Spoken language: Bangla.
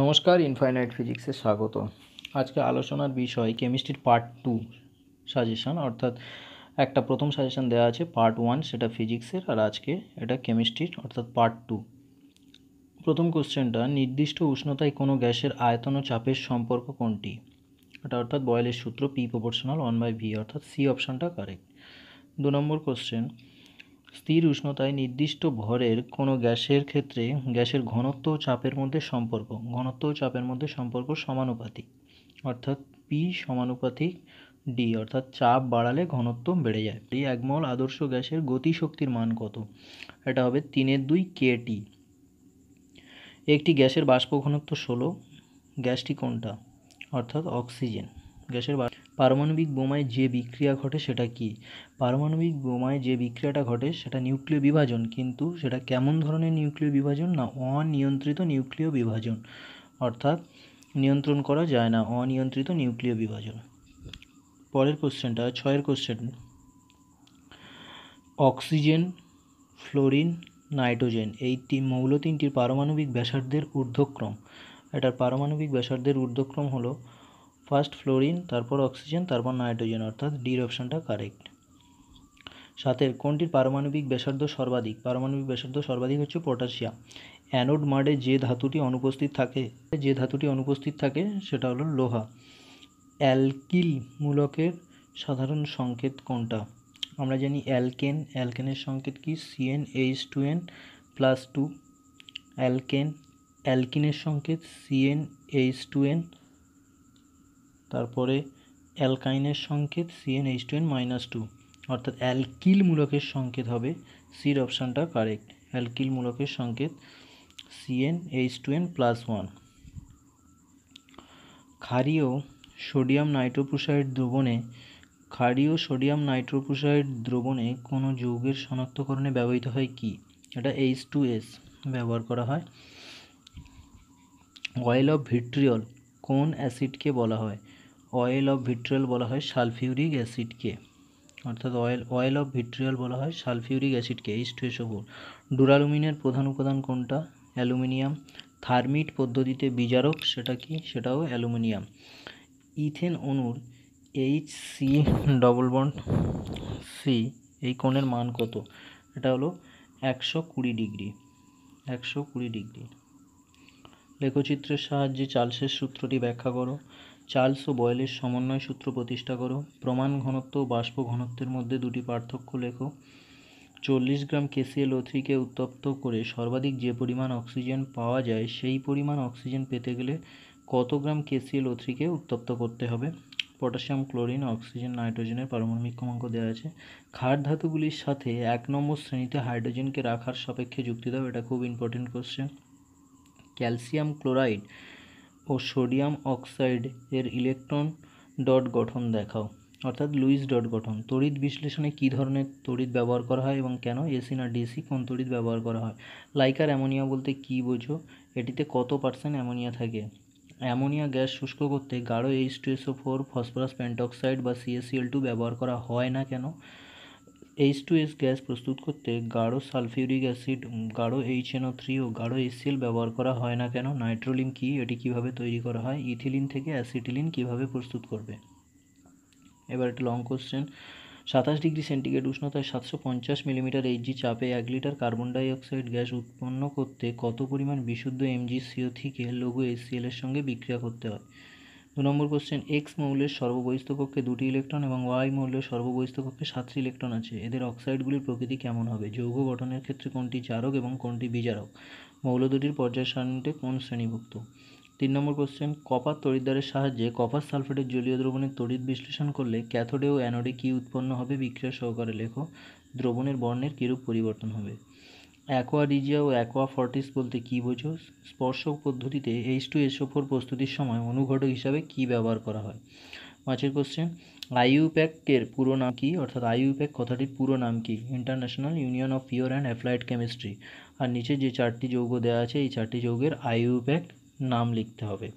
নমস্কার ইনফাইনাইট ফিজিক্সে স্বাগত আজকে আলোচনার বিষয় কেমিস্ট্রির পার্ট টু সাজেশান অর্থাৎ একটা প্রথম সাজেশান দেওয়া আছে পার্ট ওয়ান সেটা ফিজিক্সের আর আজকে এটা কেমিস্ট্রির অর্থাৎ পার্ট টু প্রথম কোশ্চেনটা নির্দিষ্ট উষ্ণতায় কোনো গ্যাসের আয়তন ও চাপের সম্পর্ক কোনটি এটা অর্থাৎ বয়েলের সূত্র P proportional one by V অর্থাৎ সি অপশানটা কারেক্ট দু নম্বর কোশ্চেন স্থির উষ্ণতায় নির্দিষ্ট ভরের কোনো গ্যাসের ক্ষেত্রে গ্যাসের ঘনত্ব ও চাপের মধ্যে সম্পর্ক ঘনত্ব ও চাপের মধ্যে সম্পর্ক সমানুপাতিক অর্থাৎ পি সমানুপাতিক ডি অর্থাৎ চাপ বাড়ালে ঘনত্ব বেড়ে যায় এই একমল আদর্শ গ্যাসের গতিশক্তির মান কত এটা হবে তিনের দুই কেটি একটি গ্যাসের বাষ্প ঘনত্ব ষোলো গ্যাসটি কোনটা অর্থাৎ অক্সিজেন গ্যাসের বাষ্প পারমাণবিক বোমায় যে বিক্রিয়া ঘটে সেটা কী পারমাণবিক বোমায় যে বিক্রিয়াটা ঘটে সেটা নিউক্লীয় বিভাজন কিন্তু সেটা কেমন ধরনের নিউক্লীয় বিভাজন না অনিয়ন্ত্রিত নিউক্লীয় বিভাজন অর্থাৎ নিয়ন্ত্রণ করা যায় না অনিয়ন্ত্রিত নিউক্লীয় বিভাজন পরের কোশ্চেনটা ছয়ের কোশ্চেন অক্সিজেন ফ্লোরিন নাইট্রোজেন এই তিন মৌল তিনটির পারমাণবিক ব্যাসার্ধের ঊর্ধ্বক্রম এটার পারমাণবিক ব্যাসার্ধের ঊর্ধ্বক্রম হলো ফার্স্ট ফ্লোরিন তারপর অক্সিজেন তারপর নাইট্রোজেন অর্থাৎ ডির অপশানটা কারেক্ট সাতের কোনটির পারমাণবিক ব্যাসার্ধ সর্বাধিক পারমাণবিক ব্যাসার্ধ সর্বাধিক হচ্ছে পটাশিয়াম অ্যানোড মাডে যে ধাতুটি অনুপস্থিত থাকে যে ধাতুটি অনুপস্থিত থাকে সেটা হলো লোহা অ্যালকিল মূলকের সাধারণ সংকেত কোনটা আমরা জানি অ্যালকেন অ্যালকেনের সংকেত কি CN H two N plus two alkane অ্যালকিনের সংকেত সিএন এইচ টু এন তারপরে অ্যালকাইনের সংকেত CN H two N minus two অর্থাৎ অ্যালকিল মূলকের সংকেত হবে সির অপশানটা কারেক্ট অ্যালকিল মূলকের সংকেত CN H two N plus one ক্ষারীয় সোডিয়াম নাইট্রোপ্রোসাইড দ্রবণে ক্ষারীয় সোডিয়াম নাইট্রোপ্রোসাইড দ্রবণে কোনো যৌগের শনাক্তকরণে ব্যবহৃত হয় কি এটা এইচ টু এস ব্যবহার করা হয় অয়েল অফ ভিট্রিয়ল কোন অ্যাসিডকে বলা হয় অয়েল অফ ভিট্রিয়াল বলা হয় সালফিউরিক অ্যাসিডকে অর্থাৎ অয়েল অয়েল অফ ভিট্রিয়াল বলা হয় সালফিউরিক অ্যাসিডকে এইচ টু এসো ডুরালুমিনের প্রধান উপাদান কোনটা অ্যালুমিনিয়াম থার্মিট পদ্ধতিতে বিজারক সেটা কি সেটাও অ্যালুমিনিয়াম ইথেন অনুর H C double bond C এই কোণের মান কত এটা হলো একশো কুড়ি ডিগ্রি একশো কুড়ি ডিগ্রি লেখচিত্রের সাহায্যে চার্লসের সূত্রটি ব্যাখ্যা করো চার্লস ও বয়েলের সমন্বয় সূত্র প্রতিষ্ঠা করো প্রমাণ ঘনত্ব ও বাষ্প ঘনত্বের মধ্যে দুটি পার্থক্য লেখো চল্লিশ গ্রাম কেসিএল ও থ্রিকে উত্তপ্ত করে সর্বাধিক যে পরিমাণ অক্সিজেন পাওয়া যায় সেই পরিমাণ অক্সিজেন পেতে গেলে কত গ্রাম কেসিএল ও থ্রিকে উত্তপ্ত করতে হবে পটাশিয়াম ক্লোরিন অক্সিজেন নাইট্রোজেনের পারমাণবিক ক্রমাঙ্ক দেওয়া আছে ক্ষার ধাতুগুলির সাথে এক নম্বর শ্রেণীতে হাইড্রোজেনকে রাখার সাপেক্ষে যুক্তি দাও এটা খুব ইম্পর্টেন্ট কোশ্চেন ক্যালসিয়াম ক্লোরাইড ও সোডিয়াম অক্সাইড এর ইলেকট্রন ডট গঠন দেখাও অর্থাৎ লুইস ডট গঠন তড়িৎ বিশ্লেষণে কী ধরনের তড়িৎ ব্যবহার করা হয় এবং কেন এসি না ডিসি কোন তড়িৎ ব্যবহার করা হয় লাইকার অ্যামোনিয়া বলতে কী বোঝো এটিতে কত পার্সেন্ট অ্যামোনিয়া থাকে অ্যামোনিয়া গ্যাস শুষ্ক করতে গাঢ় H two SO four phosphorus pentoxide বা সিএসিএল টু ব্যবহার করা হয় না কেন এইচ টু এস গ্যাস প্রস্তুত করতে গাঢ় সালফিউরিক অ্যাসিড গাঢ় এইচ এনও থ্রি ও গাঢ় এইচসিএল ব্যবহার করা হয় না কেন নাইট্রোলিন কি এটি কিভাবে তৈরি করা হয় ইথিলিন থেকে অ্যাসিটিলিন কিভাবে প্রস্তুত করবে এবার একটা লং কোশ্চেন সাতাশ ডিগ্রি সেন্টিগ্রেড উষ্ণতায় সাতশো পঞ্চাশ মিলিমিটার এইচজি চাপে এক লিটার কার্বন ডাইঅক্সাইড গ্যাস উৎপন্ন করতে কত পরিমাণ বিশুদ্ধ এমজি সিও থেকে লঘু এসিএলের সঙ্গে বিক্রিয়া করতে হয় দু নম্বর কোশ্চেন এক্স মৌলের সর্ববহিস্থ কক্ষে দুটি ইলেকট্রন এবং ওয়াই মৌলের সর্ববহিস্থ কক্ষে সাতটি ইলেকট্রন আছে এদের অক্সাইডগুলির প্রকৃতি কেমন হবে যৌগ গঠনের ক্ষেত্রে কোনটি চারক এবং কোনটি বিজারক মৌল দুটির পর্যায় সারণীতে কোন শ্রেণীভুক্ত তিন নম্বর কোশ্চেন কপার তড়িদ্দারের সাহায্যে কপার সালফেটের জলীয় দ্রবণের তড়িৎ বিশ্লেষণ করলে ক্যাথোডে ও অ্যানোডে কী উৎপন্ন হবে বিক্রিয়া সহকারে লেখো দ্রবণের বর্ণের কীরূপ পরিবর্তন হবে অ্যাকোয়ারিজিয়া ও অ্যাকোয়াফর্টিস বলতে কী বোঝো স্পর্শ পদ্ধতিতে এইচ টু এস ফোর প্রস্তুতির সময় অনুঘটক হিসাবে কি ব্যবহার করা হয় পাঁচের কোশ্চেন আইইউপ্যাকের পুরো নাম কী অর্থাৎ আইইউপ্যাক কথাটির পুরো নাম কী International Union of Pure and Applied Chemistry আর নিচে যে চারটি যৌগ দেওয়া আছে এই চারটি যৌগের আইইউপ্যাক নাম লিখতে হবে